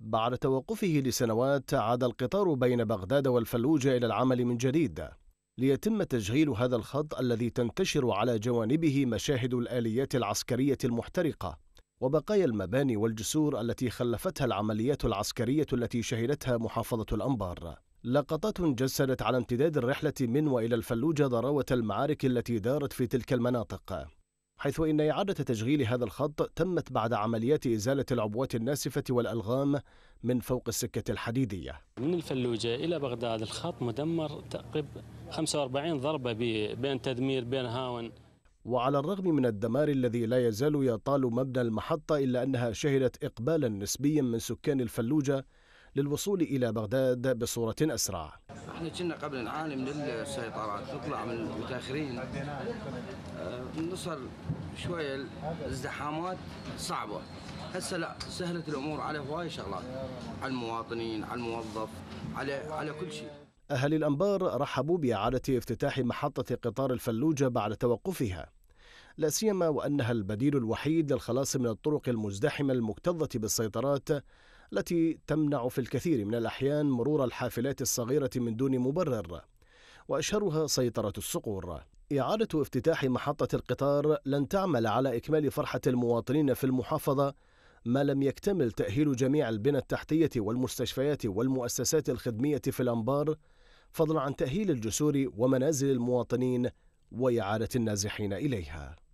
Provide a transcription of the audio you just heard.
بعد توقفه لسنوات عاد القطار بين بغداد والفلوجة إلى العمل من جديد ليتم تشغيل هذا الخط الذي تنتشر على جوانبه مشاهد الآليات العسكرية المحترقة وبقايا المباني والجسور التي خلفتها العمليات العسكرية التي شهدتها محافظة الأنبار لقطات جسدت على امتداد الرحلة من وإلى الفلوجة ضراوة المعارك التي دارت في تلك المناطق حيث إن إعادة تشغيل هذا الخط تمت بعد عمليات إزالة العبوات الناسفة والألغام من فوق السكة الحديدية من الفلوجة إلى بغداد الخط مدمر تقريبا 45 ضربة بين تدمير بين هاون وعلى الرغم من الدمار الذي لا يزال يطال مبنى المحطة إلا أنها شهدت إقبالا نسبيا من سكان الفلوجة للوصول إلى بغداد بصورة أسرع احنا كنا قبل نعاني من السيطرات نطلع من المتاخرين نصر شويه الزحامات صعبه هسه لا سهلت الامور على هواي شغلات على المواطنين على الموظف على على كل شيء أهل الأنبار رحبوا بإعادة افتتاح محطة قطار الفلوجة بعد توقفها لا سيما وأنها البديل الوحيد للخلاص من الطرق المزدحمة المكتظة بالسيطرات التي تمنع في الكثير من الأحيان مرور الحافلات الصغيرة من دون مبرر وأشهرها سيطرة الصقور إعادة افتتاح محطة القطار لن تعمل على إكمال فرحة المواطنين في المحافظة ما لم يكتمل تأهيل جميع البنى التحتية والمستشفيات والمؤسسات الخدمية في الأنبار فضلا عن تأهيل الجسور ومنازل المواطنين وإعادة النازحين إليها